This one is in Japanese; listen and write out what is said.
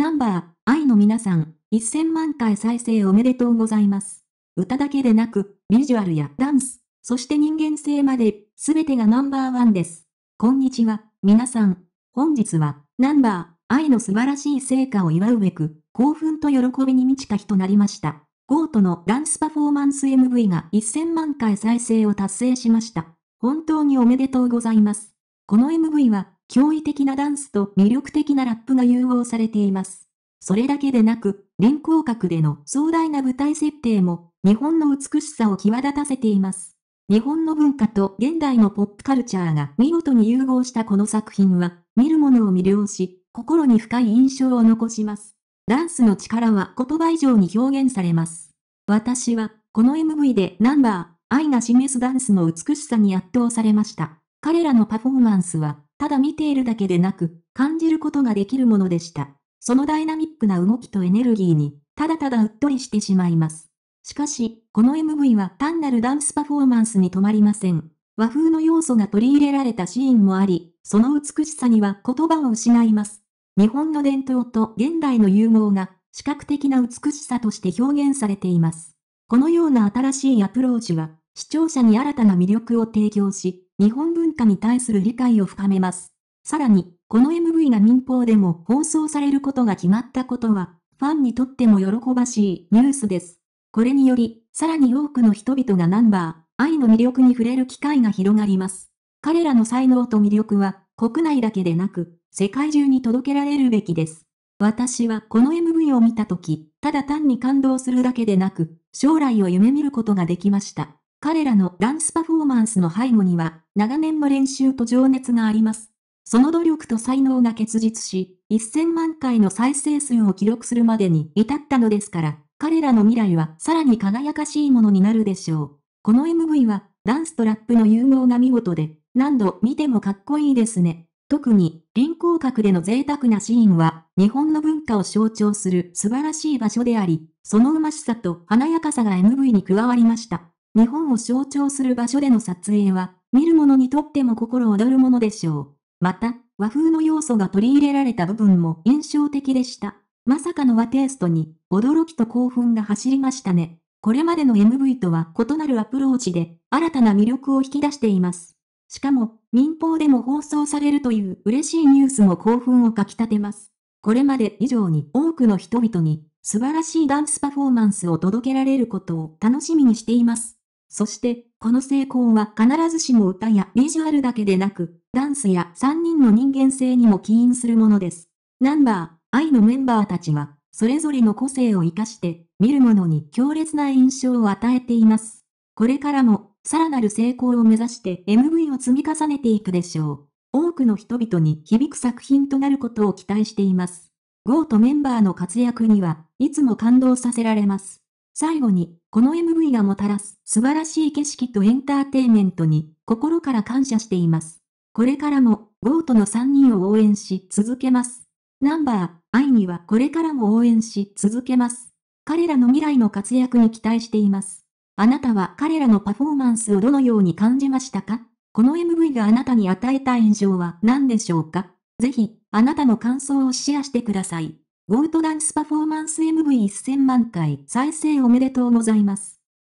ナンバー、愛の皆さん、1000万回再生おめでとうございます。歌だけでなく、ビジュアルやダンス、そして人間性まで、すべてがナンバーワンです。こんにちは、皆さん。本日は、ナンバー、愛の素晴らしい成果を祝うべく、興奮と喜びに満ちた日となりました。ゴートのダンスパフォーマンス MV が1000万回再生を達成しました。本当におめでとうございます。この MV は、驚異的なダンスと魅力的なラップが融合されています。それだけでなく、臨行閣での壮大な舞台設定も、日本の美しさを際立たせています。日本の文化と現代のポップカルチャーが見事に融合したこの作品は、見る者を魅了し、心に深い印象を残します。ダンスの力は言葉以上に表現されます。私は、この MV でナンバー、愛が示すダンスの美しさに圧倒されました。彼らのパフォーマンスは、ただ見ているだけでなく、感じることができるものでした。そのダイナミックな動きとエネルギーに、ただただうっとりしてしまいます。しかし、この MV は単なるダンスパフォーマンスに止まりません。和風の要素が取り入れられたシーンもあり、その美しさには言葉を失います。日本の伝統と現代の融合が視覚的な美しさとして表現されています。このような新しいアプローチは視聴者に新たな魅力を提供し、日本文化に対する理解を深めます。さらに、この MV が民放でも放送されることが決まったことは、ファンにとっても喜ばしいニュースです。これにより、さらに多くの人々がナンバー、愛の魅力に触れる機会が広がります。彼らの才能と魅力は、国内だけでなく、世界中に届けられるべきです。私はこの MV を見たとき、ただ単に感動するだけでなく、将来を夢見ることができました。彼らのダンスパフォーマンスの背後には、長年の練習と情熱があります。その努力と才能が結実し、1000万回の再生数を記録するまでに至ったのですから、彼らの未来はさらに輝かしいものになるでしょう。この MV は、ダンスとラップの融合が見事で、何度見てもかっこいいですね。特に、臨行閣での贅沢なシーンは、日本の文化を象徴する素晴らしい場所であり、そのうましさと華やかさが MV に加わりました。日本を象徴する場所での撮影は、見る者にとっても心躍るものでしょう。また、和風の要素が取り入れられた部分も印象的でした。まさかの和テイストに、驚きと興奮が走りましたね。これまでの MV とは異なるアプローチで、新たな魅力を引き出しています。しかも、民放でも放送されるという嬉しいニュースも興奮をかきたてます。これまで以上に多くの人々に、素晴らしいダンスパフォーマンスを届けられることを楽しみにしています。そして、この成功は必ずしも歌やビジュアルだけでなく、ダンスや3人の人間性にも起因するものです。ナンバー、愛のメンバーたちは、それぞれの個性を活かして、見る者に強烈な印象を与えています。これからも、さらなる成功を目指して MV を積み重ねていくでしょう。多くの人々に響く作品となることを期待しています。GO とメンバーの活躍には、いつも感動させられます。最後に、この MV がもたらす素晴らしい景色とエンターテイメントに心から感謝しています。これからも、ゴートの3人を応援し続けます。ナンバー、愛にはこれからも応援し続けます。彼らの未来の活躍に期待しています。あなたは彼らのパフォーマンスをどのように感じましたかこの MV があなたに与えた印象は何でしょうかぜひ、あなたの感想をシェアしてください。ゴートダンスパフォーマンス MV1000 万回再生おめでとうございます。